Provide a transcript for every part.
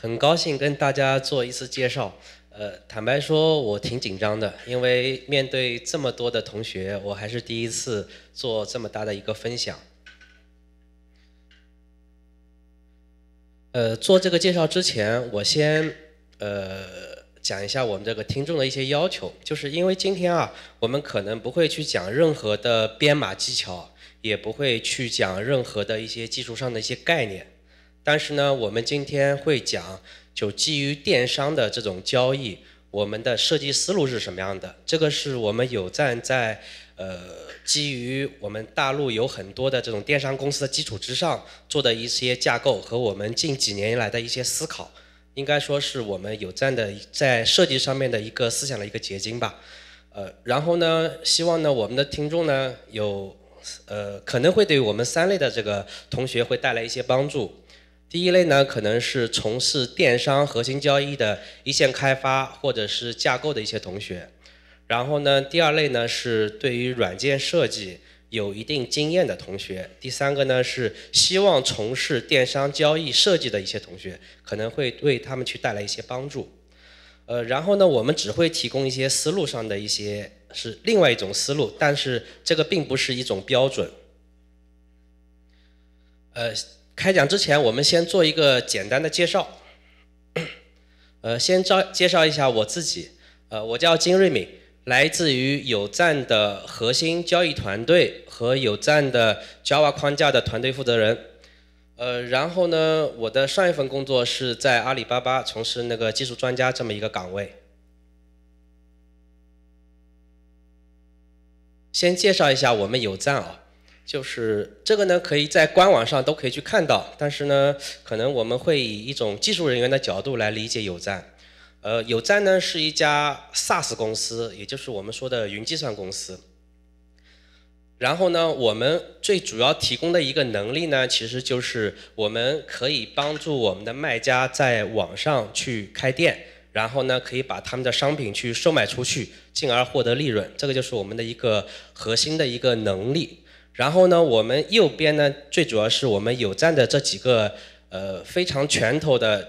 很高兴跟大家做一次介绍，呃，坦白说，我挺紧张的，因为面对这么多的同学，我还是第一次做这么大的一个分享。呃，做这个介绍之前，我先呃讲一下我们这个听众的一些要求，就是因为今天啊，我们可能不会去讲任何的编码技巧，也不会去讲任何的一些技术上的一些概念。但是呢，我们今天会讲，就基于电商的这种交易，我们的设计思路是什么样的？这个是我们有站在，呃，基于我们大陆有很多的这种电商公司的基础之上做的一些架构和我们近几年来的一些思考，应该说是我们有站的在设计上面的一个思想的一个结晶吧。呃，然后呢，希望呢，我们的听众呢，有呃，可能会对我们三类的这个同学会带来一些帮助。第一类呢，可能是从事电商核心交易的一线开发或者是架构的一些同学。然后呢，第二类呢是对于软件设计有一定经验的同学。第三个呢是希望从事电商交易设计的一些同学，可能会为他们去带来一些帮助。呃，然后呢，我们只会提供一些思路上的一些是另外一种思路，但是这个并不是一种标准。呃。开讲之前，我们先做一个简单的介绍。呃，先招介绍一下我自己。呃，我叫金瑞敏，来自于有赞的核心交易团队和有赞的 Java 框架的团队负责人。呃，然后呢，我的上一份工作是在阿里巴巴从事那个技术专家这么一个岗位。先介绍一下我们有赞啊。就是这个呢，可以在官网上都可以去看到。但是呢，可能我们会以一种技术人员的角度来理解有赞。呃，有赞呢是一家 SaaS 公司，也就是我们说的云计算公司。然后呢，我们最主要提供的一个能力呢，其实就是我们可以帮助我们的卖家在网上去开店，然后呢可以把他们的商品去售卖出去，进而获得利润。这个就是我们的一个核心的一个能力。然后呢，我们右边呢，最主要是我们有赞的这几个呃非常拳头的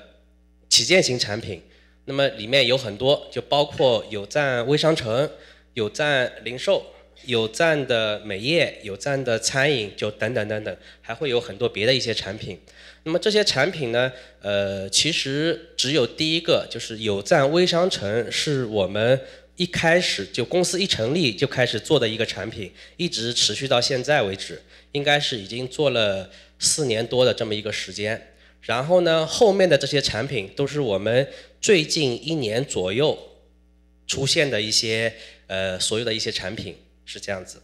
旗舰型产品。那么里面有很多，就包括有赞微商城、有赞零售、有赞的美业、有赞的餐饮，就等等等等，还会有很多别的一些产品。那么这些产品呢，呃，其实只有第一个就是有赞微商城是我们。一开始就公司一成立就开始做的一个产品，一直持续到现在为止，应该是已经做了四年多的这么一个时间。然后呢，后面的这些产品都是我们最近一年左右出现的一些呃，所有的一些产品是这样子。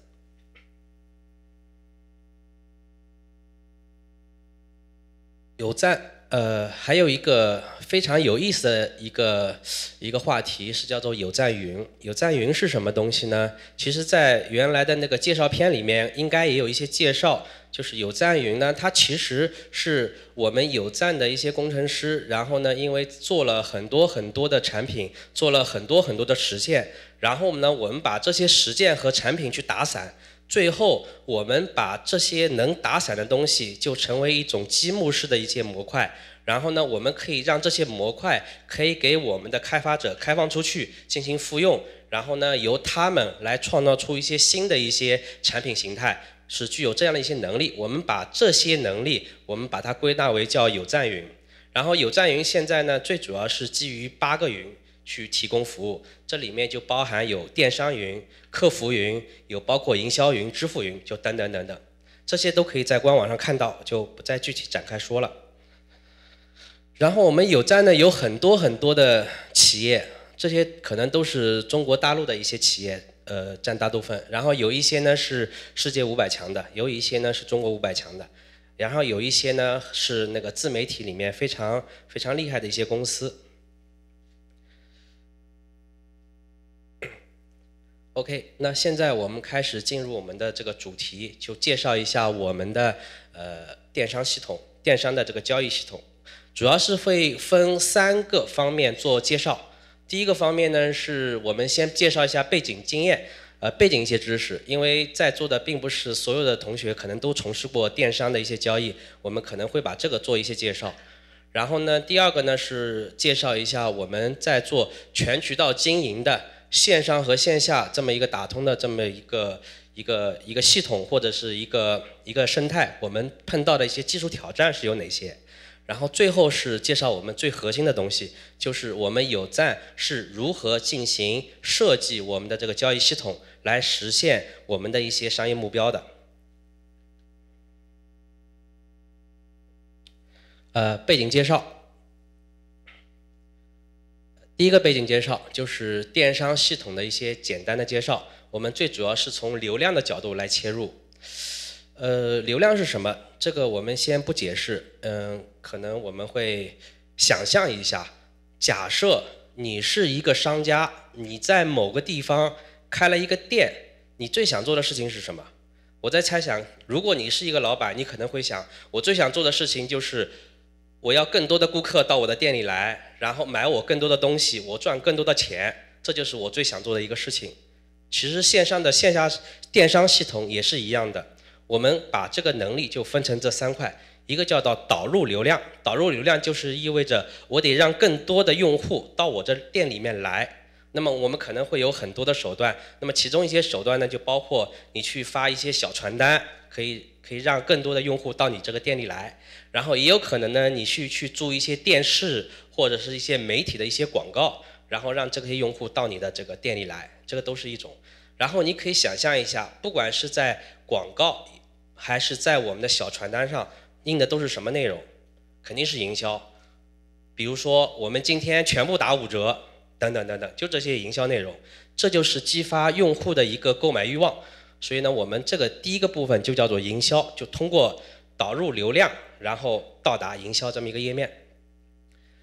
有在呃，还有一个。非常有意思的一个一个话题是叫做有赞云。有赞云是什么东西呢？其实，在原来的那个介绍片里面，应该也有一些介绍。就是有赞云呢，它其实是我们有赞的一些工程师，然后呢，因为做了很多很多的产品，做了很多很多的实践，然后呢，我们把这些实践和产品去打散，最后我们把这些能打散的东西，就成为一种积木式的一些模块。然后呢，我们可以让这些模块可以给我们的开发者开放出去进行复用，然后呢，由他们来创造出一些新的一些产品形态，是具有这样的一些能力。我们把这些能力，我们把它归纳为叫有赞云。然后有赞云现在呢，最主要是基于八个云去提供服务，这里面就包含有电商云、客服云、有包括营销云、支付云，就等等等等，这些都可以在官网上看到，就不再具体展开说了。然后我们有在呢，有很多很多的企业，这些可能都是中国大陆的一些企业，呃，占大部分。然后有一些呢是世界五百强的，有一些呢是中国五百强的，然后有一些呢是那个自媒体里面非常非常厉害的一些公司。OK，那现在我们开始进入我们的这个主题，就介绍一下我们的呃电商系统，电商的这个交易系统。主要是会分三个方面做介绍。第一个方面呢，是我们先介绍一下背景经验，呃，背景一些知识，因为在座的并不是所有的同学可能都从事过电商的一些交易，我们可能会把这个做一些介绍。然后呢，第二个呢是介绍一下我们在做全渠道经营的线上和线下这么一个打通的这么一个一个一个系统或者是一个一个生态，我们碰到的一些技术挑战是有哪些？然后最后是介绍我们最核心的东西，就是我们有赞是如何进行设计我们的这个交易系统，来实现我们的一些商业目标的。呃，背景介绍，第一个背景介绍就是电商系统的一些简单的介绍，我们最主要是从流量的角度来切入，呃，流量是什么？这个我们先不解释，嗯，可能我们会想象一下，假设你是一个商家，你在某个地方开了一个店，你最想做的事情是什么？我在猜想，如果你是一个老板，你可能会想，我最想做的事情就是我要更多的顾客到我的店里来，然后买我更多的东西，我赚更多的钱，这就是我最想做的一个事情。其实线上的线下电商系统也是一样的。我们把这个能力就分成这三块，一个叫做导入流量，导入流量就是意味着我得让更多的用户到我这店里面来。那么我们可能会有很多的手段，那么其中一些手段呢，就包括你去发一些小传单，可以可以让更多的用户到你这个店里来。然后也有可能呢，你去去做一些电视或者是一些媒体的一些广告，然后让这些用户到你的这个店里来，这个都是一种。然后你可以想象一下，不管是在广告。还是在我们的小传单上印的都是什么内容？肯定是营销，比如说我们今天全部打五折，等等等等，就这些营销内容，这就是激发用户的一个购买欲望。所以呢，我们这个第一个部分就叫做营销，就通过导入流量，然后到达营销这么一个页面。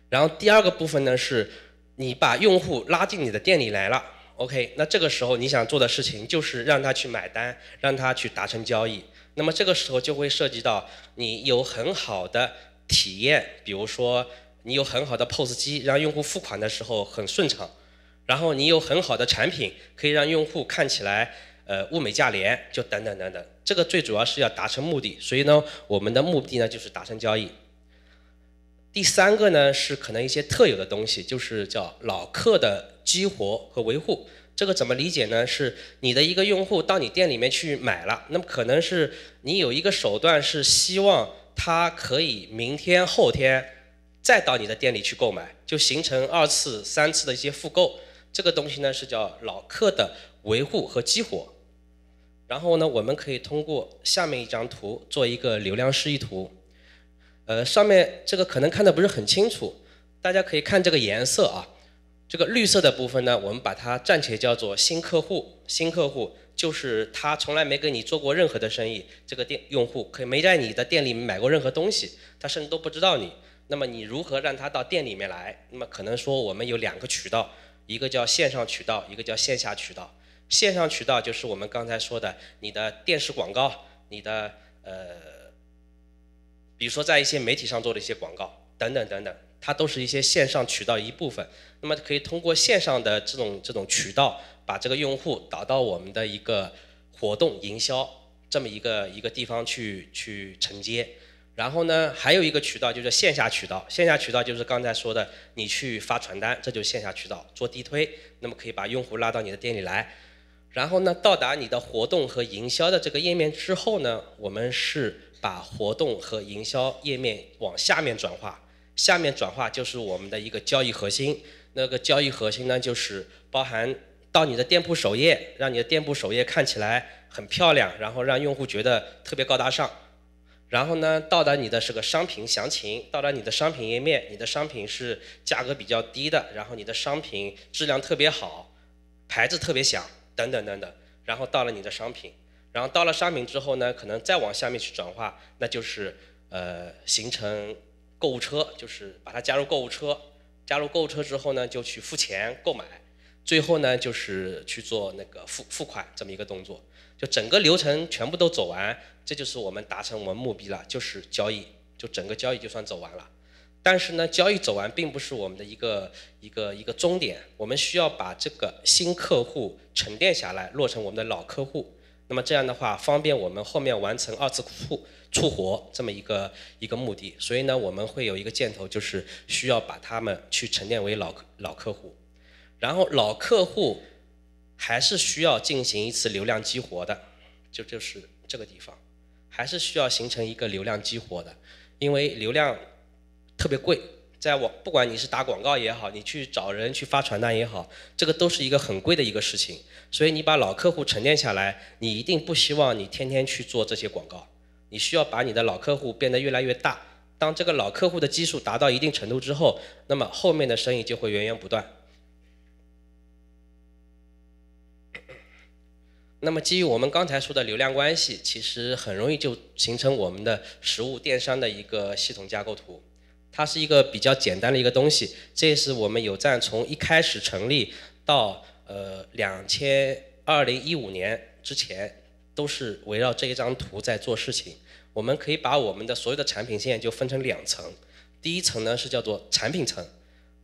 然后第二个部分呢，是你把用户拉进你的店里来了，OK，那这个时候你想做的事情就是让他去买单，让他去达成交易。那么这个时候就会涉及到你有很好的体验，比如说你有很好的 POS 机，让用户付款的时候很顺畅，然后你有很好的产品，可以让用户看起来呃物美价廉，就等等等等。这个最主要是要达成目的，所以呢，我们的目的呢就是达成交易。第三个呢是可能一些特有的东西，就是叫老客的激活和维护。这个怎么理解呢？是你的一个用户到你店里面去买了，那么可能是你有一个手段是希望他可以明天、后天再到你的店里去购买，就形成二次、三次的一些复购。这个东西呢是叫老客的维护和激活。然后呢，我们可以通过下面一张图做一个流量示意图。呃，上面这个可能看的不是很清楚，大家可以看这个颜色啊。这个绿色的部分呢，我们把它暂且叫做新客户。新客户就是他从来没给你做过任何的生意，这个店用户可以没在你的店里买过任何东西，他甚至都不知道你。那么你如何让他到店里面来？那么可能说我们有两个渠道，一个叫线上渠道，一个叫线下渠道。线上渠道就是我们刚才说的你的电视广告，你的呃，比如说在一些媒体上做的一些广告，等等等等。它都是一些线上渠道一部分，那么可以通过线上的这种这种渠道，把这个用户导到我们的一个活动营销这么一个一个地方去去承接。然后呢，还有一个渠道就是线下渠道，线下渠道就是刚才说的，你去发传单，这就线下渠道做地推。那么可以把用户拉到你的店里来，然后呢，到达你的活动和营销的这个页面之后呢，我们是把活动和营销页面往下面转化。下面转化就是我们的一个交易核心。那个交易核心呢，就是包含到你的店铺首页，让你的店铺首页看起来很漂亮，然后让用户觉得特别高大上。然后呢，到达你的这个商品详情，到达你的商品页面，你的商品是价格比较低的，然后你的商品质量特别好，牌子特别响，等等等等。然后到了你的商品，然后到了商品之后呢，可能再往下面去转化，那就是呃形成。购物车就是把它加入购物车，加入购物车之后呢，就去付钱购买，最后呢就是去做那个付付款这么一个动作，就整个流程全部都走完，这就是我们达成我们目的了，就是交易，就整个交易就算走完了。但是呢，交易走完并不是我们的一个一个一个终点，我们需要把这个新客户沉淀下来，落成我们的老客户。那么这样的话，方便我们后面完成二次触触活这么一个一个目的。所以呢，我们会有一个箭头，就是需要把他们去沉淀为老客老客户，然后老客户还是需要进行一次流量激活的，就就是这个地方，还是需要形成一个流量激活的，因为流量特别贵，在网不管你是打广告也好，你去找人去发传单也好，这个都是一个很贵的一个事情。所以你把老客户沉淀下来，你一定不希望你天天去做这些广告，你需要把你的老客户变得越来越大。当这个老客户的基数达到一定程度之后，那么后面的生意就会源源不断。那么基于我们刚才说的流量关系，其实很容易就形成我们的实物电商的一个系统架构图，它是一个比较简单的一个东西。这是我们有赞从一开始成立到。呃，两千二零一五年之前都是围绕这一张图在做事情。我们可以把我们的所有的产品线就分成两层，第一层呢是叫做产品层。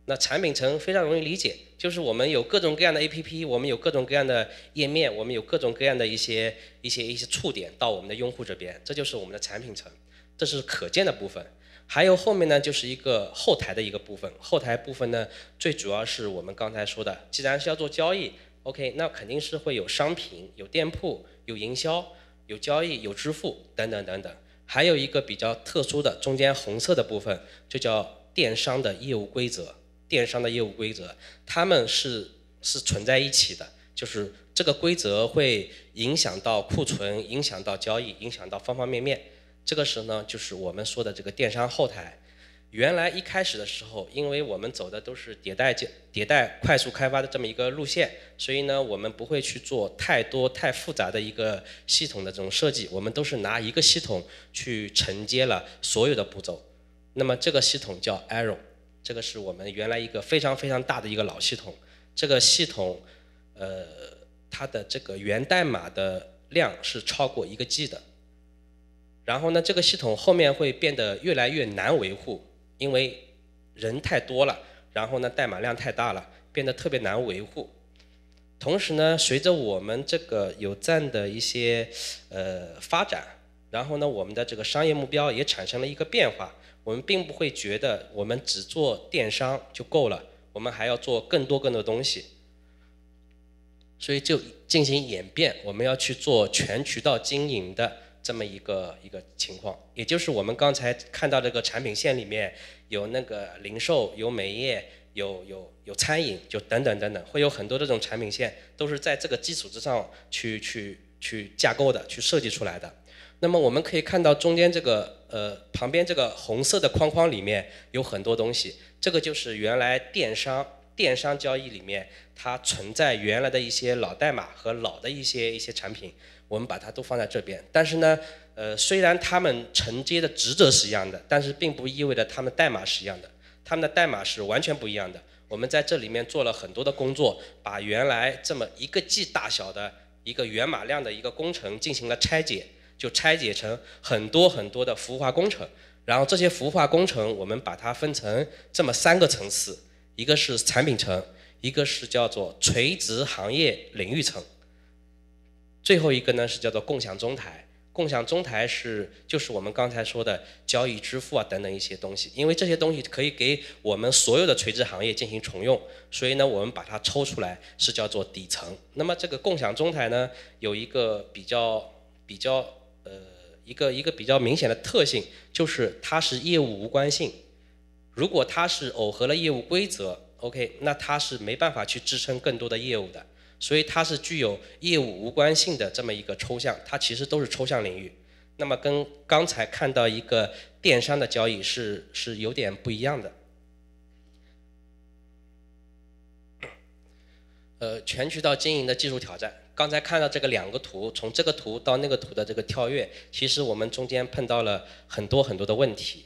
那产品层非常容易理解，就是我们有各种各样的 APP，我们有各种各样的页面，我们有各种各样的一些一些一些触点到我们的用户这边，这就是我们的产品层，这是可见的部分。还有后面呢，就是一个后台的一个部分。后台部分呢，最主要是我们刚才说的，既然是要做交易，OK，那肯定是会有商品、有店铺、有营销、有交易、有支付等等等等。还有一个比较特殊的中间红色的部分，就叫电商的业务规则。电商的业务规则，他们是是存在一起的，就是这个规则会影响到库存、影响到交易、影响到方方面面。这个时候呢，就是我们说的这个电商后台。原来一开始的时候，因为我们走的都是迭代、迭代快速开发的这么一个路线，所以呢，我们不会去做太多太复杂的一个系统的这种设计。我们都是拿一个系统去承接了所有的步骤。那么这个系统叫 Arrow，这个是我们原来一个非常非常大的一个老系统。这个系统，呃，它的这个源代码的量是超过一个 G 的。然后呢，这个系统后面会变得越来越难维护，因为人太多了，然后呢，代码量太大了，变得特别难维护。同时呢，随着我们这个有赞的一些呃发展，然后呢，我们的这个商业目标也产生了一个变化。我们并不会觉得我们只做电商就够了，我们还要做更多更多东西。所以就进行演变，我们要去做全渠道经营的。这么一个一个情况，也就是我们刚才看到这个产品线里面有那个零售、有美业、有有有餐饮，就等等等等，会有很多这种产品线都是在这个基础之上去去去架构的、去设计出来的。那么我们可以看到中间这个呃旁边这个红色的框框里面有很多东西，这个就是原来电商电商交易里面它存在原来的一些老代码和老的一些一些产品。我们把它都放在这边，但是呢，呃，虽然他们承接的职责是一样的，但是并不意味着他们代码是一样的，他们的代码是完全不一样的。我们在这里面做了很多的工作，把原来这么一个 G 大小的一个源码量的一个工程进行了拆解，就拆解成很多很多的服务化工程。然后这些服务化工程，我们把它分成这么三个层次：一个是产品层，一个是叫做垂直行业领域层。最后一个呢是叫做共享中台，共享中台是就是我们刚才说的交易支付啊等等一些东西，因为这些东西可以给我们所有的垂直行业进行重用，所以呢我们把它抽出来是叫做底层。那么这个共享中台呢有一个比较比较呃一个一个比较明显的特性，就是它是业务无关性。如果它是耦合了业务规则，OK，那它是没办法去支撑更多的业务的。所以它是具有业务无关性的这么一个抽象，它其实都是抽象领域。那么跟刚才看到一个电商的交易是是有点不一样的。呃，全渠道经营的技术挑战，刚才看到这个两个图，从这个图到那个图的这个跳跃，其实我们中间碰到了很多很多的问题。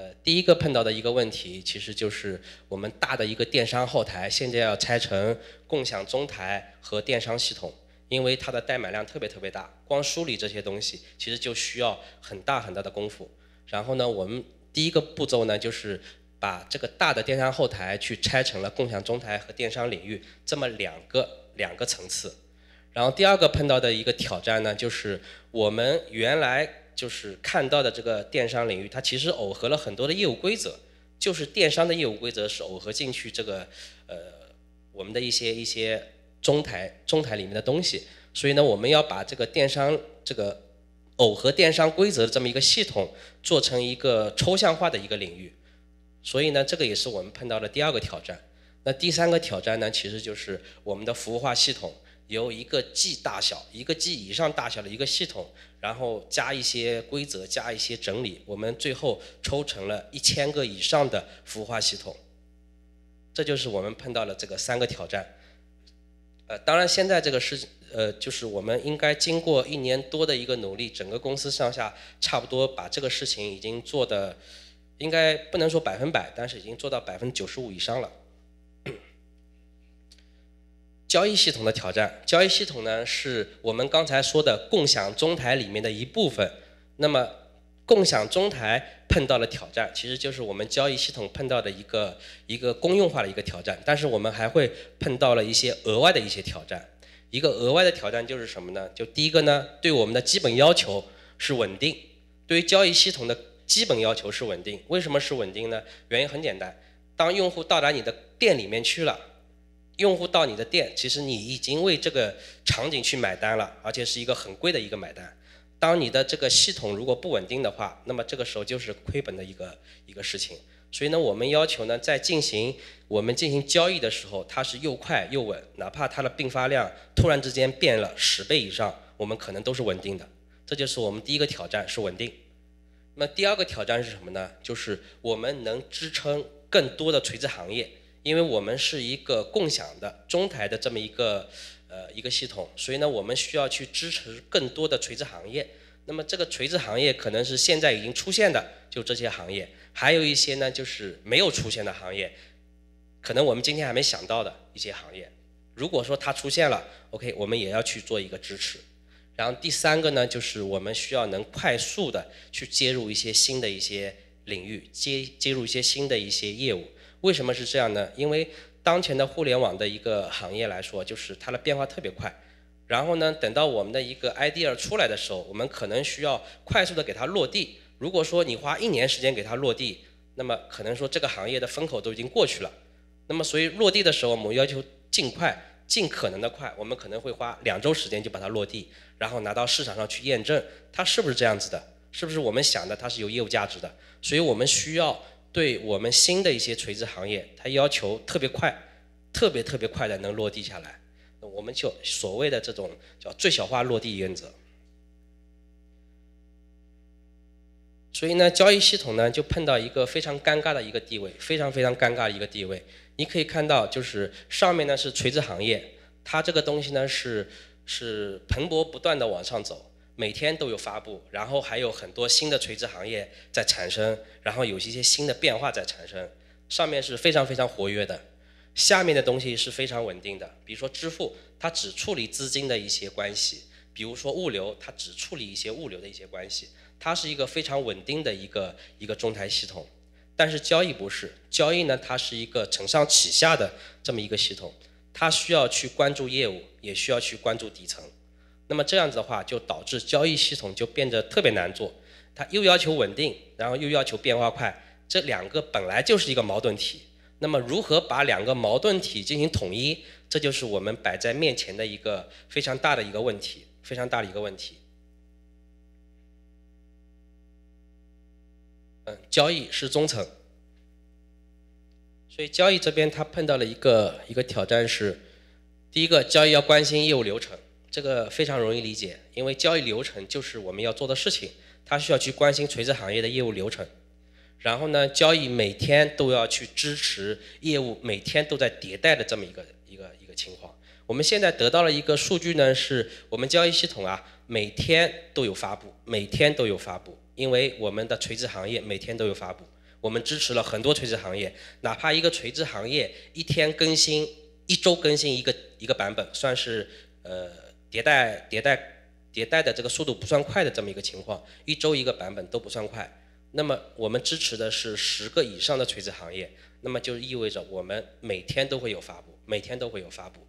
呃，第一个碰到的一个问题，其实就是我们大的一个电商后台，现在要拆成共享中台和电商系统，因为它的代码量特别特别大，光梳理这些东西，其实就需要很大很大的功夫。然后呢，我们第一个步骤呢，就是把这个大的电商后台去拆成了共享中台和电商领域这么两个两个层次。然后第二个碰到的一个挑战呢，就是我们原来。就是看到的这个电商领域，它其实耦合了很多的业务规则，就是电商的业务规则是耦合进去这个，呃，我们的一些一些中台中台里面的东西，所以呢，我们要把这个电商这个耦合电商规则的这么一个系统做成一个抽象化的一个领域，所以呢，这个也是我们碰到的第二个挑战。那第三个挑战呢，其实就是我们的服务化系统。由一个 G 大小，一个 G 以上大小的一个系统，然后加一些规则，加一些整理，我们最后抽成了一千个以上的服务化系统。这就是我们碰到了这个三个挑战。呃，当然现在这个事，呃，就是我们应该经过一年多的一个努力，整个公司上下差不多把这个事情已经做的，应该不能说百分百，但是已经做到百分之九十五以上了。交易系统的挑战，交易系统呢是我们刚才说的共享中台里面的一部分。那么共享中台碰到了挑战，其实就是我们交易系统碰到的一个一个公用化的一个挑战。但是我们还会碰到了一些额外的一些挑战。一个额外的挑战就是什么呢？就第一个呢，对我们的基本要求是稳定。对于交易系统的基本要求是稳定。为什么是稳定呢？原因很简单，当用户到达你的店里面去了。用户到你的店，其实你已经为这个场景去买单了，而且是一个很贵的一个买单。当你的这个系统如果不稳定的话，那么这个时候就是亏本的一个一个事情。所以呢，我们要求呢，在进行我们进行交易的时候，它是又快又稳，哪怕它的并发量突然之间变了十倍以上，我们可能都是稳定的。这就是我们第一个挑战是稳定。那第二个挑战是什么呢？就是我们能支撑更多的垂直行业。因为我们是一个共享的中台的这么一个呃一个系统，所以呢，我们需要去支持更多的垂直行业。那么这个垂直行业可能是现在已经出现的，就这些行业，还有一些呢就是没有出现的行业，可能我们今天还没想到的一些行业。如果说它出现了，OK，我们也要去做一个支持。然后第三个呢，就是我们需要能快速的去接入一些新的一些领域，接接入一些新的一些业务。为什么是这样呢？因为当前的互联网的一个行业来说，就是它的变化特别快。然后呢，等到我们的一个 idea 出来的时候，我们可能需要快速的给它落地。如果说你花一年时间给它落地，那么可能说这个行业的风口都已经过去了。那么，所以落地的时候，我们要求尽快、尽可能的快。我们可能会花两周时间就把它落地，然后拿到市场上去验证它是不是这样子的，是不是我们想的它是有业务价值的。所以，我们需要。对我们新的一些垂直行业，它要求特别快，特别特别快的能落地下来，那我们就所谓的这种叫最小化落地原则。所以呢，交易系统呢就碰到一个非常尴尬的一个地位，非常非常尴尬的一个地位。你可以看到，就是上面呢是垂直行业，它这个东西呢是是蓬勃不断的往上走。每天都有发布，然后还有很多新的垂直行业在产生，然后有一些新的变化在产生，上面是非常非常活跃的，下面的东西是非常稳定的。比如说支付，它只处理资金的一些关系；，比如说物流，它只处理一些物流的一些关系。它是一个非常稳定的一个一个中台系统，但是交易不是交易呢？它是一个承上启下的这么一个系统，它需要去关注业务，也需要去关注底层。那么这样子的话，就导致交易系统就变得特别难做，它又要求稳定，然后又要求变化快，这两个本来就是一个矛盾体。那么如何把两个矛盾体进行统一，这就是我们摆在面前的一个非常大的一个问题，非常大的一个问题。嗯，交易是中层，所以交易这边它碰到了一个一个挑战是，第一个交易要关心业务流程。这个非常容易理解，因为交易流程就是我们要做的事情，它需要去关心垂直行业的业务流程。然后呢，交易每天都要去支持业务，每天都在迭代的这么一个一个一个情况。我们现在得到了一个数据呢，是我们交易系统啊，每天都有发布，每天都有发布，因为我们的垂直行业每天都有发布。我们支持了很多垂直行业，哪怕一个垂直行业一天更新，一周更新一个一个版本，算是呃。迭代迭代迭代的这个速度不算快的这么一个情况，一周一个版本都不算快。那么我们支持的是十个以上的垂直行业，那么就意味着我们每天都会有发布，每天都会有发布。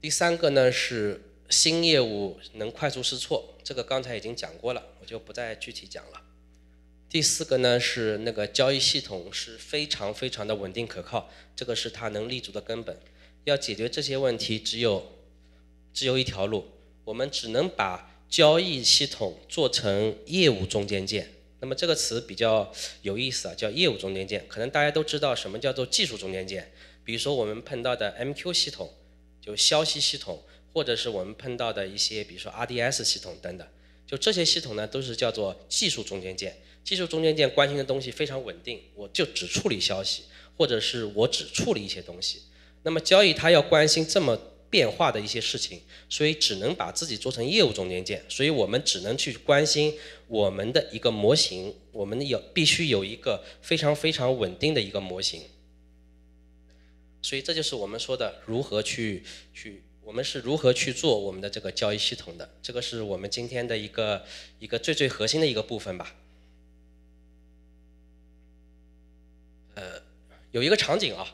第三个呢是新业务能快速试错，这个刚才已经讲过了，我就不再具体讲了。第四个呢是那个交易系统是非常非常的稳定可靠，这个是它能立足的根本。要解决这些问题，只有只有一条路，我们只能把交易系统做成业务中间件。那么这个词比较有意思啊，叫业务中间件。可能大家都知道什么叫做技术中间件，比如说我们碰到的 MQ 系统，就消息系统，或者是我们碰到的一些，比如说 RDS 系统等等。就这些系统呢，都是叫做技术中间件。技术中间件关心的东西非常稳定，我就只处理消息，或者是我只处理一些东西。那么交易他要关心这么变化的一些事情，所以只能把自己做成业务中间件，所以我们只能去关心我们的一个模型，我们要必须有一个非常非常稳定的一个模型。所以这就是我们说的如何去去，我们是如何去做我们的这个交易系统的，这个是我们今天的一个一个最最核心的一个部分吧。呃，有一个场景啊。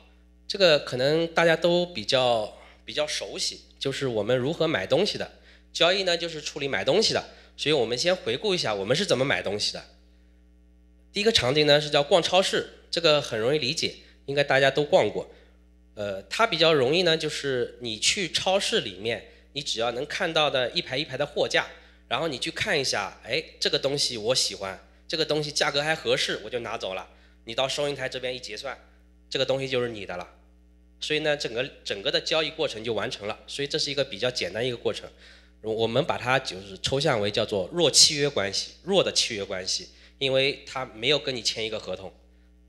这个可能大家都比较比较熟悉，就是我们如何买东西的交易呢？就是处理买东西的，所以我们先回顾一下我们是怎么买东西的。第一个场景呢是叫逛超市，这个很容易理解，应该大家都逛过。呃，它比较容易呢，就是你去超市里面，你只要能看到的一排一排的货架，然后你去看一下，哎，这个东西我喜欢，这个东西价格还合适，我就拿走了。你到收银台这边一结算。这个东西就是你的了，所以呢，整个整个的交易过程就完成了。所以这是一个比较简单一个过程，我们把它就是抽象为叫做弱契约关系，弱的契约关系，因为他没有跟你签一个合同。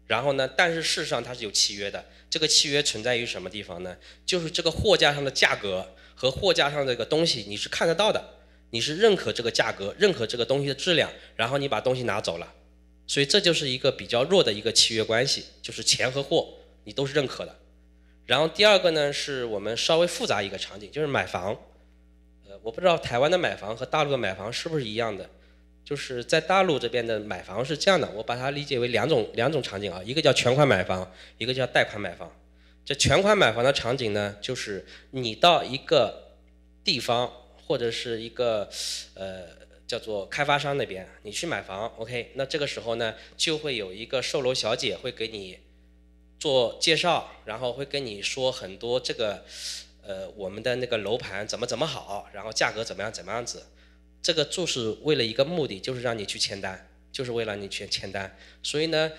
然后呢，但是事实上它是有契约的，这个契约存在于什么地方呢？就是这个货架上的价格和货架上这个东西你是看得到的，你是认可这个价格，认可这个东西的质量，然后你把东西拿走了。所以这就是一个比较弱的一个契约关系，就是钱和货你都是认可的。然后第二个呢，是我们稍微复杂一个场景，就是买房。呃，我不知道台湾的买房和大陆的买房是不是一样的。就是在大陆这边的买房是这样的，我把它理解为两种两种场景啊，一个叫全款买房，一个叫贷款买房。这全款买房的场景呢，就是你到一个地方或者是一个呃。叫做开发商那边，你去买房，OK？那这个时候呢，就会有一个售楼小姐会给你做介绍，然后会跟你说很多这个，呃，我们的那个楼盘怎么怎么好，然后价格怎么样怎么样子。这个就是为了一个目的，就是让你去签单，就是为了你去签单。所以呢，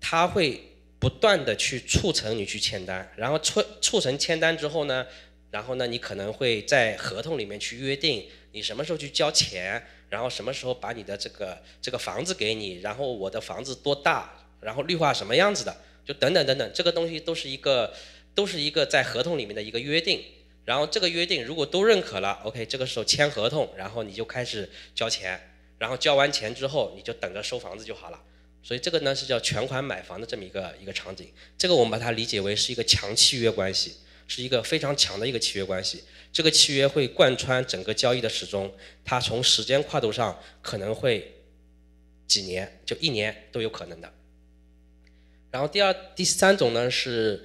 他会不断的去促成你去签单，然后促促成签单之后呢，然后呢，你可能会在合同里面去约定。你什么时候去交钱，然后什么时候把你的这个这个房子给你，然后我的房子多大，然后绿化什么样子的，就等等等等，这个东西都是一个都是一个在合同里面的一个约定，然后这个约定如果都认可了，OK，这个时候签合同，然后你就开始交钱，然后交完钱之后你就等着收房子就好了。所以这个呢是叫全款买房的这么一个一个场景，这个我们把它理解为是一个强契约关系。是一个非常强的一个契约关系，这个契约会贯穿整个交易的始终。它从时间跨度上可能会几年，就一年都有可能的。然后第二、第三种呢是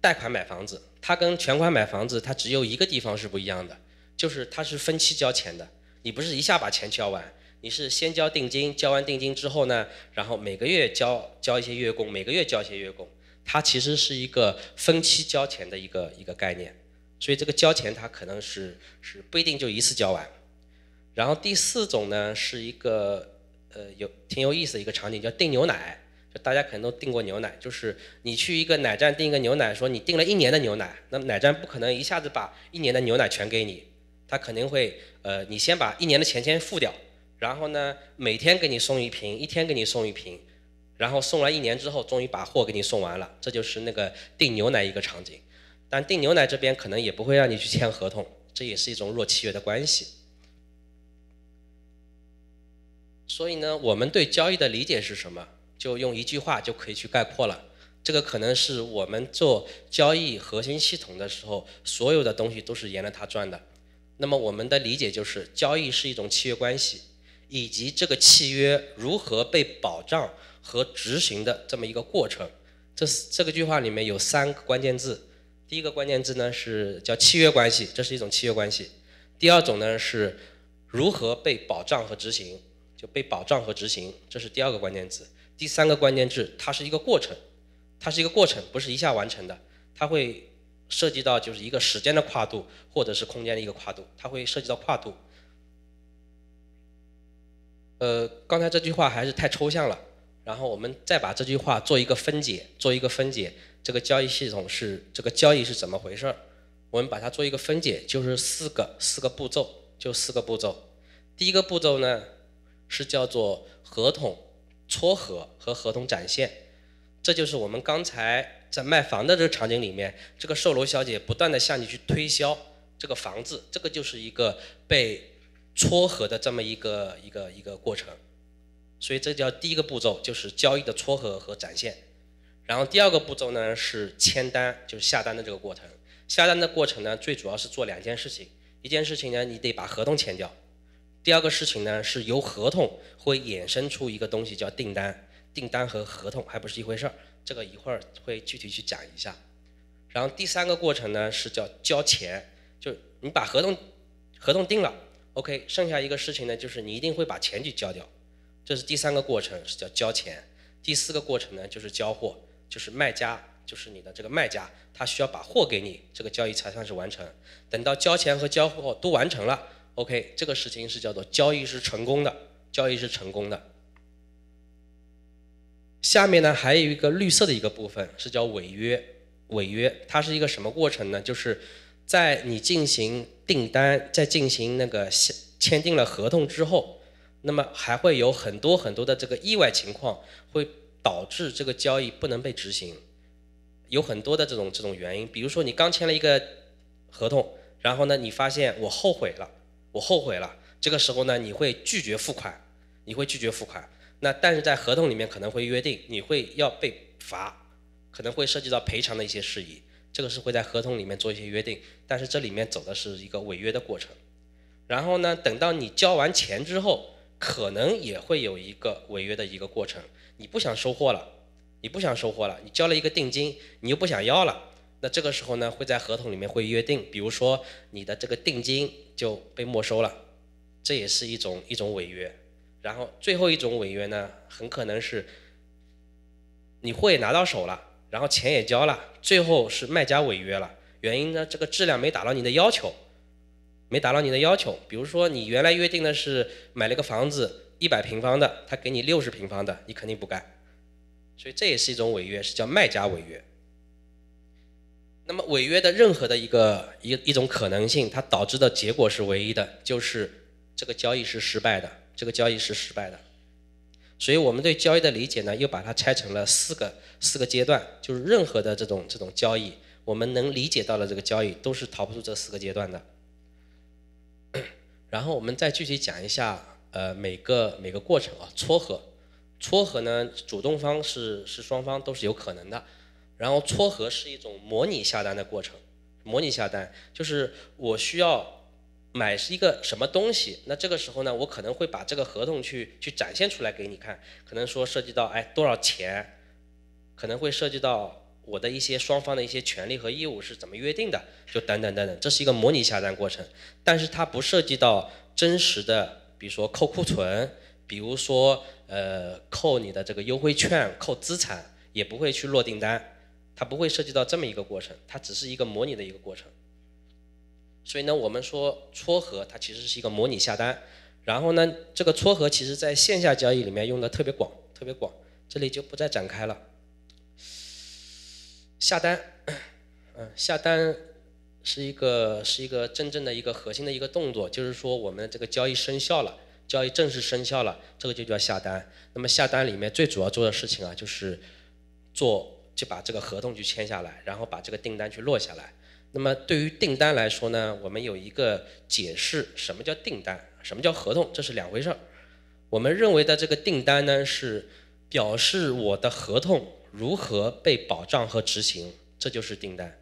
贷款买房子，它跟全款买房子它只有一个地方是不一样的，就是它是分期交钱的，你不是一下把钱交完，你是先交定金，交完定金之后呢，然后每个月交交一些月供，每个月交一些月供。它其实是一个分期交钱的一个一个概念，所以这个交钱它可能是是不一定就一次交完。然后第四种呢是一个呃有挺有意思的一个场景，叫订牛奶。就大家可能都订过牛奶，就是你去一个奶站订一个牛奶，说你订了一年的牛奶，那么奶站不可能一下子把一年的牛奶全给你，他肯定会呃你先把一年的钱先付掉，然后呢每天给你送一瓶，一天给你送一瓶。然后送完一年之后，终于把货给你送完了，这就是那个订牛奶一个场景。但订牛奶这边可能也不会让你去签合同，这也是一种弱契约的关系。所以呢，我们对交易的理解是什么？就用一句话就可以去概括了。这个可能是我们做交易核心系统的时候，所有的东西都是沿着它转的。那么我们的理解就是，交易是一种契约关系，以及这个契约如何被保障。和执行的这么一个过程，这是这个句话里面有三个关键字。第一个关键字呢是叫契约关系，这是一种契约关系。第二种呢是如何被保障和执行，就被保障和执行，这是第二个关键字。第三个关键字它是一个过程，它是一个过程，不是一下完成的，它会涉及到就是一个时间的跨度，或者是空间的一个跨度，它会涉及到跨度。呃，刚才这句话还是太抽象了。然后我们再把这句话做一个分解，做一个分解，这个交易系统是这个交易是怎么回事儿？我们把它做一个分解，就是四个四个步骤，就四个步骤。第一个步骤呢是叫做合同撮合和合同展现，这就是我们刚才在卖房的这个场景里面，这个售楼小姐不断的向你去推销这个房子，这个就是一个被撮合的这么一个一个一个过程。所以这叫第一个步骤，就是交易的撮合和展现。然后第二个步骤呢是签单，就是下单的这个过程。下单的过程呢，最主要是做两件事情：一件事情呢，你得把合同签掉；第二个事情呢，是由合同会衍生出一个东西叫订单。订单和合同还不是一回事儿，这个一会儿会具体去讲一下。然后第三个过程呢是叫交钱，就是你把合同合同定了，OK，剩下一个事情呢就是你一定会把钱去交掉。这是第三个过程是叫交钱，第四个过程呢就是交货，就是卖家，就是你的这个卖家，他需要把货给你，这个交易才算是完成。等到交钱和交货都完成了，OK，这个事情是叫做交易是成功的，交易是成功的。下面呢还有一个绿色的一个部分是叫违约，违约它是一个什么过程呢？就是在你进行订单，在进行那个签签订了合同之后。那么还会有很多很多的这个意外情况，会导致这个交易不能被执行，有很多的这种这种原因，比如说你刚签了一个合同，然后呢，你发现我后悔了，我后悔了，这个时候呢，你会拒绝付款，你会拒绝付款。那但是在合同里面可能会约定，你会要被罚，可能会涉及到赔偿的一些事宜，这个是会在合同里面做一些约定，但是这里面走的是一个违约的过程。然后呢，等到你交完钱之后。可能也会有一个违约的一个过程，你不想收货了，你不想收货了，你交了一个定金，你又不想要了，那这个时候呢，会在合同里面会约定，比如说你的这个定金就被没收了，这也是一种一种违约。然后最后一种违约呢，很可能是你货也拿到手了，然后钱也交了，最后是卖家违约了，原因呢，这个质量没达到你的要求。没达到你的要求，比如说你原来约定的是买了个房子一百平方的，他给你六十平方的，你肯定不干，所以这也是一种违约，是叫卖家违约。那么违约的任何的一个一一种可能性，它导致的结果是唯一的，就是这个交易是失败的，这个交易是失败的。所以我们对交易的理解呢，又把它拆成了四个四个阶段，就是任何的这种这种交易，我们能理解到的这个交易，都是逃不出这四个阶段的。然后我们再具体讲一下，呃，每个每个过程啊，撮合，撮合呢，主动方是是双方都是有可能的，然后撮合是一种模拟下单的过程，模拟下单就是我需要买是一个什么东西，那这个时候呢，我可能会把这个合同去去展现出来给你看，可能说涉及到哎多少钱，可能会涉及到。我的一些双方的一些权利和义务是怎么约定的？就等等等等，这是一个模拟下单过程，但是它不涉及到真实的，比如说扣库存，比如说呃扣你的这个优惠券、扣资产，也不会去落订单，它不会涉及到这么一个过程，它只是一个模拟的一个过程。所以呢，我们说撮合，它其实是一个模拟下单，然后呢，这个撮合其实在线下交易里面用的特别广，特别广，这里就不再展开了。下单，嗯，下单是一个是一个真正的一个核心的一个动作，就是说我们这个交易生效了，交易正式生效了，这个就叫下单。那么下单里面最主要做的事情啊，就是做就把这个合同去签下来，然后把这个订单去落下来。那么对于订单来说呢，我们有一个解释，什么叫订单，什么叫合同，这是两回事儿。我们认为的这个订单呢，是表示我的合同。如何被保障和执行？这就是订单。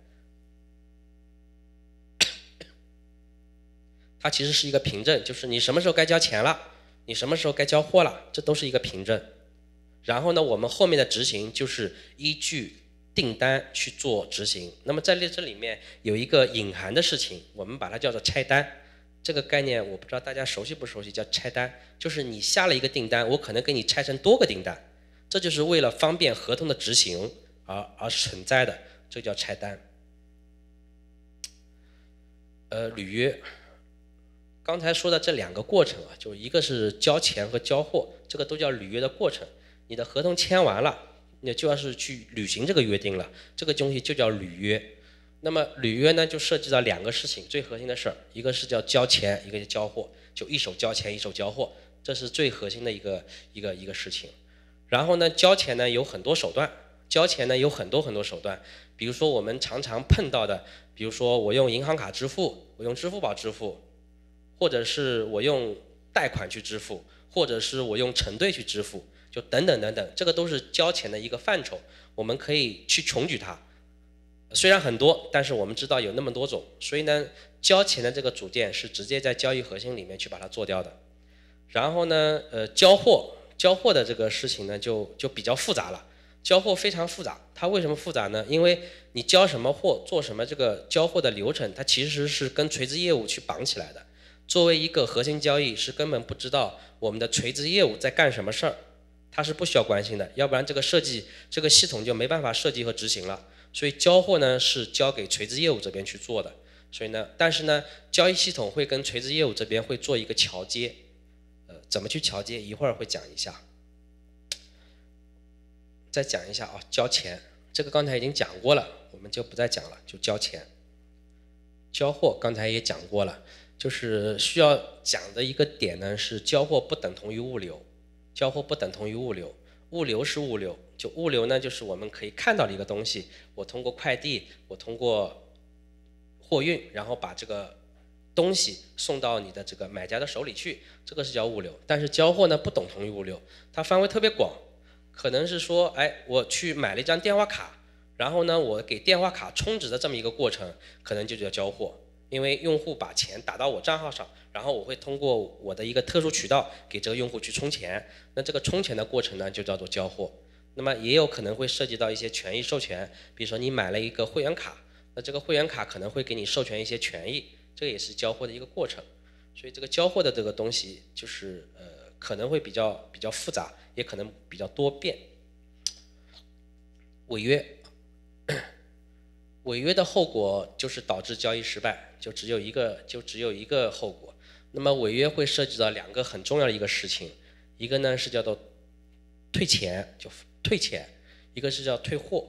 它其实是一个凭证，就是你什么时候该交钱了，你什么时候该交货了，这都是一个凭证。然后呢，我们后面的执行就是依据订单去做执行。那么在列这里面有一个隐含的事情，我们把它叫做拆单。这个概念我不知道大家熟悉不熟悉，叫拆单，就是你下了一个订单，我可能给你拆成多个订单。这就是为了方便合同的执行而而存在的，这叫拆单。呃，履约。刚才说的这两个过程啊，就一个是交钱和交货，这个都叫履约的过程。你的合同签完了，你就要是去履行这个约定了，这个东西就叫履约。那么履约呢，就涉及到两个事情，最核心的事儿，一个是叫交钱，一个是交货，就一手交钱一手交货，这是最核心的一个一个一个事情。然后呢，交钱呢有很多手段，交钱呢有很多很多手段，比如说我们常常碰到的，比如说我用银行卡支付，我用支付宝支付，或者是我用贷款去支付，或者是我用承兑去支付，就等等等等，这个都是交钱的一个范畴，我们可以去穷举它，虽然很多，但是我们知道有那么多种，所以呢，交钱的这个组件是直接在交易核心里面去把它做掉的，然后呢，呃，交货。交货的这个事情呢，就就比较复杂了。交货非常复杂，它为什么复杂呢？因为你交什么货，做什么这个交货的流程，它其实是跟垂直业务去绑起来的。作为一个核心交易，是根本不知道我们的垂直业务在干什么事儿，它是不需要关心的。要不然这个设计这个系统就没办法设计和执行了。所以交货呢是交给垂直业务这边去做的。所以呢，但是呢，交易系统会跟垂直业务这边会做一个桥接。怎么去桥接？一会儿会讲一下。再讲一下啊，交钱这个刚才已经讲过了，我们就不再讲了，就交钱。交货刚才也讲过了，就是需要讲的一个点呢是交货不等同于物流，交货不等同于物流，物流是物流，就物流呢就是我们可以看到的一个东西，我通过快递，我通过货运，然后把这个。东西送到你的这个买家的手里去，这个是叫物流。但是交货呢，不等同于物流，它范围特别广，可能是说，哎，我去买了一张电话卡，然后呢，我给电话卡充值的这么一个过程，可能就叫交货，因为用户把钱打到我账号上，然后我会通过我的一个特殊渠道给这个用户去充钱，那这个充钱的过程呢，就叫做交货。那么也有可能会涉及到一些权益授权，比如说你买了一个会员卡，那这个会员卡可能会给你授权一些权益。这也是交货的一个过程，所以这个交货的这个东西就是呃可能会比较比较复杂，也可能比较多变。违约，违约的后果就是导致交易失败，就只有一个就只有一个后果。那么违约会涉及到两个很重要的一个事情，一个呢是叫做退钱，就退钱；一个是叫退货、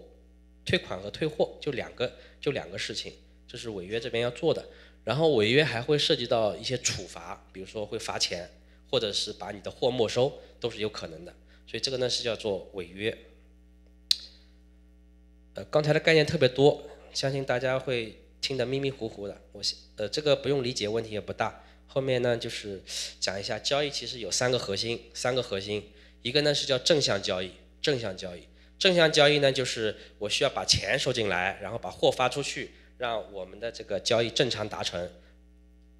退款和退货，就两个就两个事情，这是违约这边要做的。然后违约还会涉及到一些处罚，比如说会罚钱，或者是把你的货没收，都是有可能的。所以这个呢是叫做违约。呃，刚才的概念特别多，相信大家会听得迷迷糊糊的。我呃这个不用理解，问题也不大。后面呢就是讲一下交易，其实有三个核心，三个核心，一个呢是叫正向交易，正向交易，正向交易呢就是我需要把钱收进来，然后把货发出去。让我们的这个交易正常达成，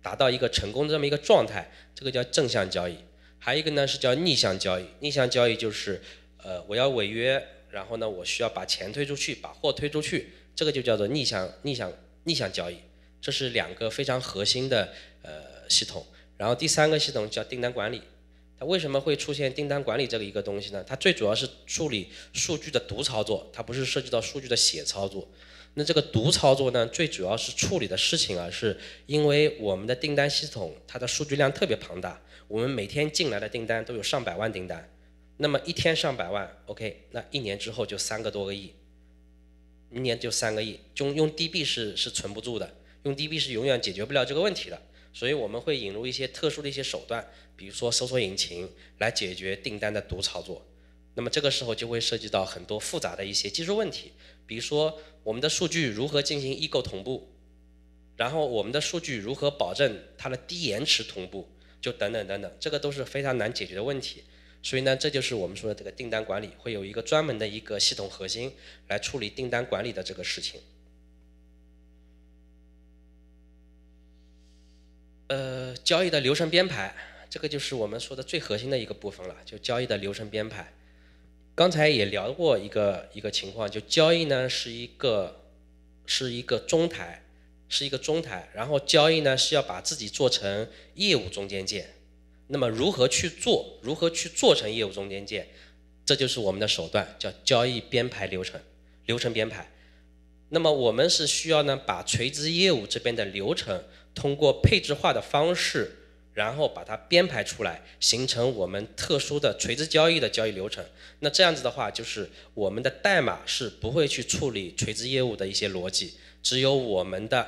达到一个成功的这么一个状态，这个叫正向交易。还有一个呢是叫逆向交易，逆向交易就是，呃，我要违约，然后呢，我需要把钱推出去，把货推出去，这个就叫做逆向逆向逆向交易。这是两个非常核心的呃系统。然后第三个系统叫订单管理，它为什么会出现订单管理这个一个东西呢？它最主要是处理数据的读操作，它不是涉及到数据的写操作。那这个读操作呢，最主要是处理的事情啊，是因为我们的订单系统它的数据量特别庞大，我们每天进来的订单都有上百万订单，那么一天上百万，OK，那一年之后就三个多个亿，一年就三个亿，就用 DB 是是存不住的，用 DB 是永远解决不了这个问题的，所以我们会引入一些特殊的一些手段，比如说搜索引擎来解决订单的读操作。那么这个时候就会涉及到很多复杂的一些技术问题，比如说我们的数据如何进行异构同步，然后我们的数据如何保证它的低延迟同步，就等等等等，这个都是非常难解决的问题。所以呢，这就是我们说的这个订单管理会有一个专门的一个系统核心来处理订单管理的这个事情。呃，交易的流程编排，这个就是我们说的最核心的一个部分了，就交易的流程编排。刚才也聊过一个一个情况，就交易呢是一个是一个中台，是一个中台，然后交易呢是要把自己做成业务中间件，那么如何去做，如何去做成业务中间件，这就是我们的手段，叫交易编排流程，流程编排。那么我们是需要呢把垂直业务这边的流程，通过配置化的方式。然后把它编排出来，形成我们特殊的垂直交易的交易流程。那这样子的话，就是我们的代码是不会去处理垂直业务的一些逻辑，只有我们的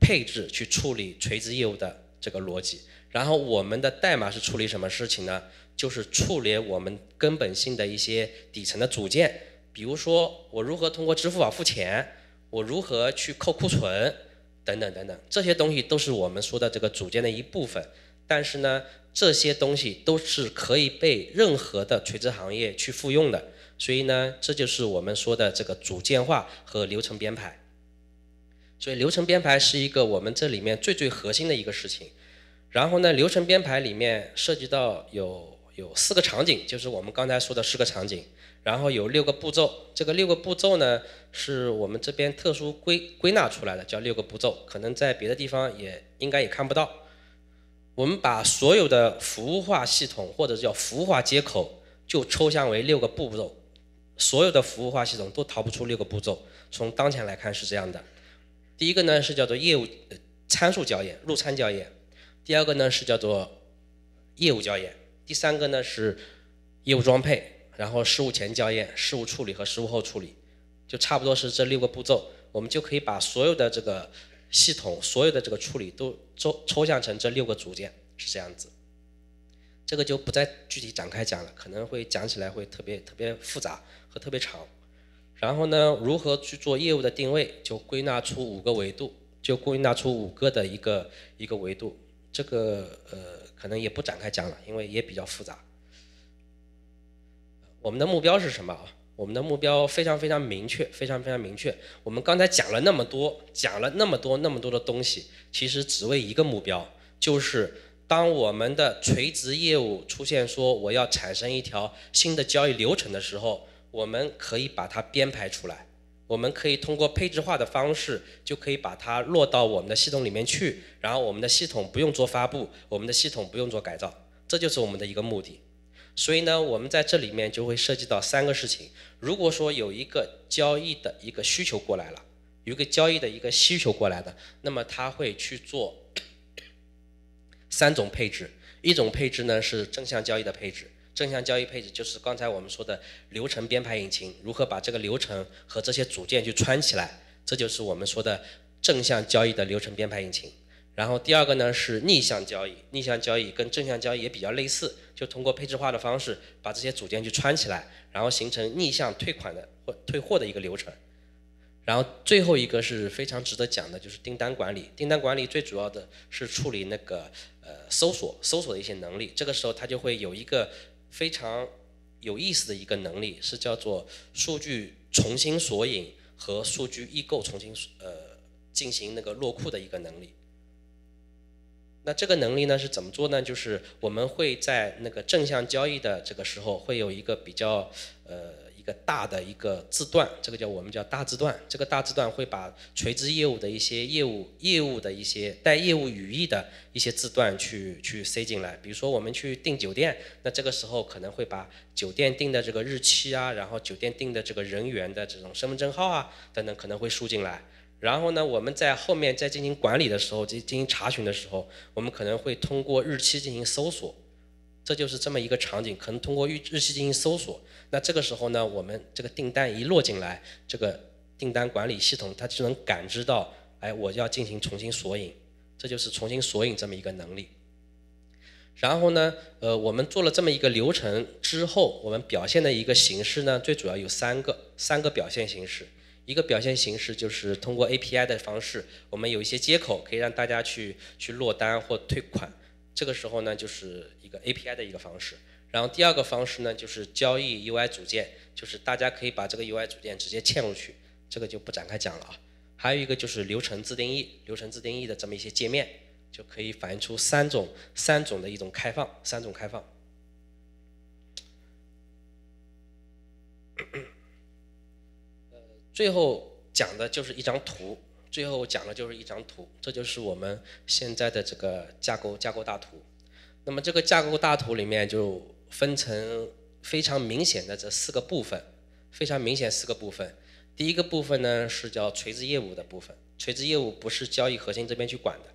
配置去处理垂直业务的这个逻辑。然后我们的代码是处理什么事情呢？就是处理我们根本性的一些底层的组件，比如说我如何通过支付宝付钱，我如何去扣库存，等等等等，这些东西都是我们说的这个组件的一部分。但是呢，这些东西都是可以被任何的垂直行业去复用的，所以呢，这就是我们说的这个组件化和流程编排。所以流程编排是一个我们这里面最最核心的一个事情。然后呢，流程编排里面涉及到有有四个场景，就是我们刚才说的四个场景，然后有六个步骤。这个六个步骤呢，是我们这边特殊归归纳出来的，叫六个步骤，可能在别的地方也应该也看不到。我们把所有的服务化系统，或者叫服务化接口，就抽象为六个步骤。所有的服务化系统都逃不出六个步骤。从当前来看是这样的：第一个呢是叫做业务参数校验、入参校验；第二个呢是叫做业务校验；第三个呢是业务装配，然后事务前校验、事务处理和事务后处理，就差不多是这六个步骤。我们就可以把所有的这个。系统所有的这个处理都抽抽象成这六个组件是这样子，这个就不再具体展开讲了，可能会讲起来会特别特别复杂和特别长。然后呢，如何去做业务的定位，就归纳出五个维度，就归纳出五个的一个一个维度，这个呃可能也不展开讲了，因为也比较复杂。我们的目标是什么啊？我们的目标非常非常明确，非常非常明确。我们刚才讲了那么多，讲了那么多那么多的东西，其实只为一个目标，就是当我们的垂直业务出现说我要产生一条新的交易流程的时候，我们可以把它编排出来，我们可以通过配置化的方式就可以把它落到我们的系统里面去，然后我们的系统不用做发布，我们的系统不用做改造，这就是我们的一个目的。所以呢，我们在这里面就会涉及到三个事情。如果说有一个交易的一个需求过来了，一个交易的一个需求过来的，那么他会去做 三种配置。一种配置呢是正向交易的配置，正向交易配置就是刚才我们说的流程编排引擎，如何把这个流程和这些组件去串起来，这就是我们说的正向交易的流程编排引擎。然后第二个呢是逆向交易，逆向交易跟正向交易也比较类似，就通过配置化的方式把这些组件去串起来，然后形成逆向退款的或退货的一个流程。然后最后一个是非常值得讲的，就是订单管理。订单管理最主要的是处理那个呃搜索搜索的一些能力，这个时候它就会有一个非常有意思的一个能力，是叫做数据重新索引和数据异构重新呃进行那个落库的一个能力。那这个能力呢是怎么做呢？就是我们会在那个正向交易的这个时候，会有一个比较呃一个大的一个字段，这个叫我们叫大字段。这个大字段会把垂直业务的一些业务业务的一些带业务语义的一些字段去去塞进来。比如说我们去订酒店，那这个时候可能会把酒店订的这个日期啊，然后酒店订的这个人员的这种身份证号啊等等可能会输进来。然后呢，我们在后面在进行管理的时候，进进行查询的时候，我们可能会通过日期进行搜索，这就是这么一个场景，可能通过日日期进行搜索。那这个时候呢，我们这个订单一落进来，这个订单管理系统它就能感知到，哎，我要进行重新索引，这就是重新索引这么一个能力。然后呢，呃，我们做了这么一个流程之后，我们表现的一个形式呢，最主要有三个，三个表现形式。一个表现形式就是通过 API 的方式，我们有一些接口可以让大家去去落单或退款。这个时候呢，就是一个 API 的一个方式。然后第二个方式呢，就是交易 UI 组件，就是大家可以把这个 UI 组件直接嵌入去，这个就不展开讲了啊。还有一个就是流程自定义，流程自定义的这么一些界面，就可以反映出三种三种的一种开放，三种开放。最后讲的就是一张图，最后讲的就是一张图，这就是我们现在的这个架构架构大图。那么这个架构大图里面就分成非常明显的这四个部分，非常明显四个部分。第一个部分呢是叫垂直业务的部分，垂直业务不是交易核心这边去管的，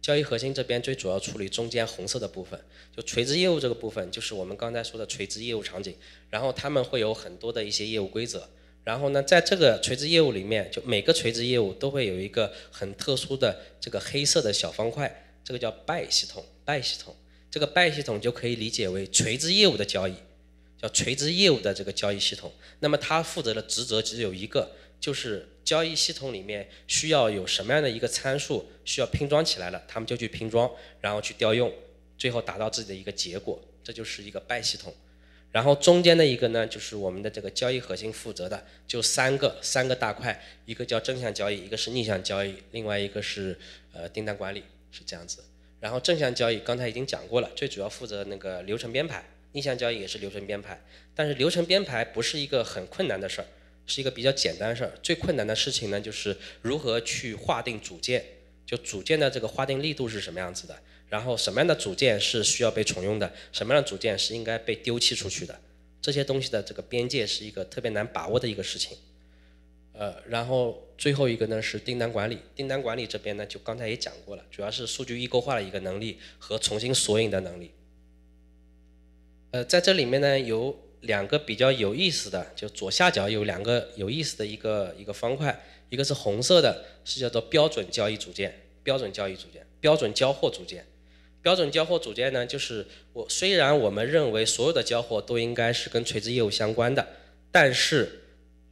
交易核心这边最主要处理中间红色的部分，就垂直业务这个部分，就是我们刚才说的垂直业务场景，然后他们会有很多的一些业务规则。然后呢，在这个垂直业务里面，就每个垂直业务都会有一个很特殊的这个黑色的小方块，这个叫 b y 系统。b y 系统，这个 b y 系统就可以理解为垂直业务的交易，叫垂直业务的这个交易系统。那么它负责的职责只有一个，就是交易系统里面需要有什么样的一个参数需要拼装起来了，他们就去拼装，然后去调用，最后达到自己的一个结果。这就是一个 b y 系统。然后中间的一个呢，就是我们的这个交易核心负责的，就三个三个大块，一个叫正向交易，一个是逆向交易，另外一个是呃订单管理，是这样子。然后正向交易刚才已经讲过了，最主要负责那个流程编排，逆向交易也是流程编排，但是流程编排不是一个很困难的事儿，是一个比较简单事儿。最困难的事情呢，就是如何去划定组件，就组件的这个划定力度是什么样子的。然后什么样的组件是需要被重用的，什么样的组件是应该被丢弃出去的，这些东西的这个边界是一个特别难把握的一个事情。呃，然后最后一个呢是订单管理，订单管理这边呢就刚才也讲过了，主要是数据异构化的一个能力和重新索引的能力。呃，在这里面呢有两个比较有意思的，就左下角有两个有意思的一个一个方块，一个是红色的，是叫做标准交易组件、标准交易组件、标准交货组件。标准交货组件呢，就是我虽然我们认为所有的交货都应该是跟垂直业务相关的，但是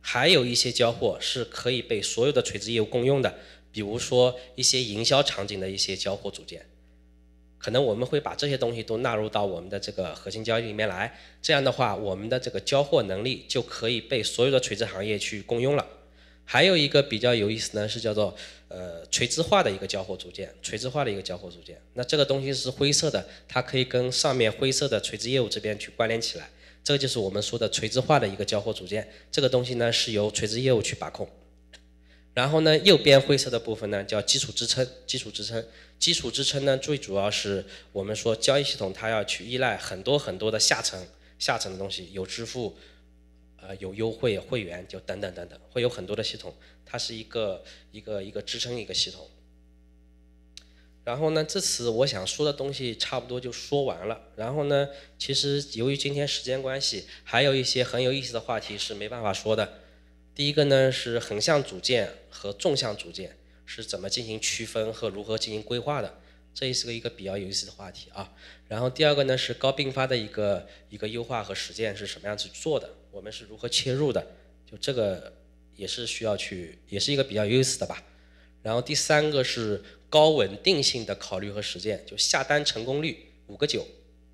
还有一些交货是可以被所有的垂直业务共用的，比如说一些营销场景的一些交货组件，可能我们会把这些东西都纳入到我们的这个核心交易里面来，这样的话，我们的这个交货能力就可以被所有的垂直行业去共用了。还有一个比较有意思呢，是叫做。呃，垂直化的一个交互组件，垂直化的一个交互组件。那这个东西是灰色的，它可以跟上面灰色的垂直业务这边去关联起来。这个就是我们说的垂直化的一个交互组件。这个东西呢是由垂直业务去把控。然后呢，右边灰色的部分呢叫基础支撑，基础支撑。基础支撑呢最主要是我们说交易系统它要去依赖很多很多的下层下层的东西，有支付。有优惠会员就等等等等，会有很多的系统，它是一个一个一个支撑一个系统。然后呢，这次我想说的东西差不多就说完了。然后呢，其实由于今天时间关系，还有一些很有意思的话题是没办法说的。第一个呢是横向组件和纵向组件是怎么进行区分和如何进行规划的，这也是个一个比较有意思的话题啊。然后第二个呢是高并发的一个一个优化和实践是什么样子做的。我们是如何切入的？就这个也是需要去，也是一个比较有意思的吧。然后第三个是高稳定性的考虑和实践，就下单成功率五个九，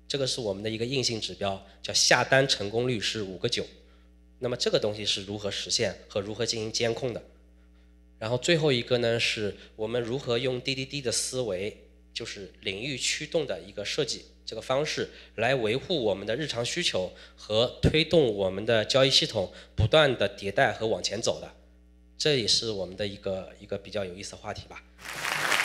这个是我们的一个硬性指标，叫下单成功率是五个九。那么这个东西是如何实现和如何进行监控的？然后最后一个呢，是我们如何用 DDD 的思维，就是领域驱动的一个设计。这个方式来维护我们的日常需求和推动我们的交易系统不断的迭代和往前走的，这也是我们的一个一个比较有意思的话题吧。